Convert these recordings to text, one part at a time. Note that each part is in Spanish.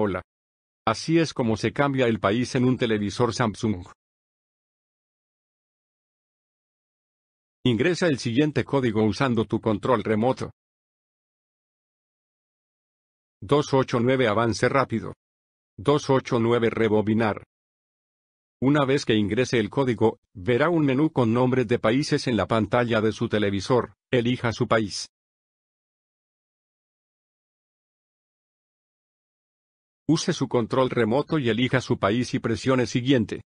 Hola. Así es como se cambia el país en un televisor Samsung. Ingresa el siguiente código usando tu control remoto. 289 Avance rápido. 289 Rebobinar. Una vez que ingrese el código, verá un menú con nombres de países en la pantalla de su televisor, elija su país. Use su control remoto y elija su país y presione siguiente.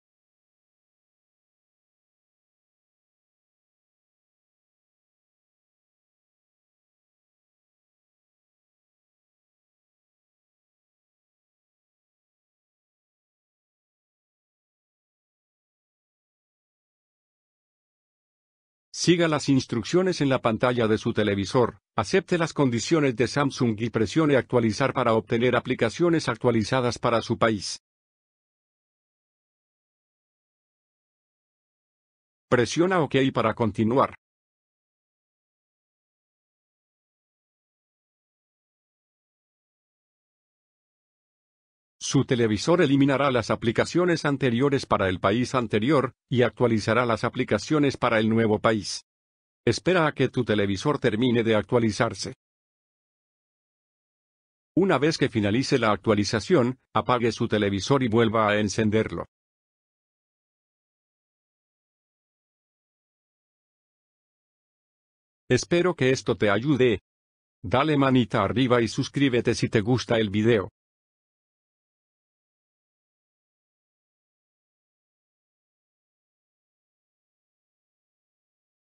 Siga las instrucciones en la pantalla de su televisor, acepte las condiciones de Samsung y presione actualizar para obtener aplicaciones actualizadas para su país. Presiona OK para continuar. Su televisor eliminará las aplicaciones anteriores para el país anterior, y actualizará las aplicaciones para el nuevo país. Espera a que tu televisor termine de actualizarse. Una vez que finalice la actualización, apague su televisor y vuelva a encenderlo. Espero que esto te ayude. Dale manita arriba y suscríbete si te gusta el video.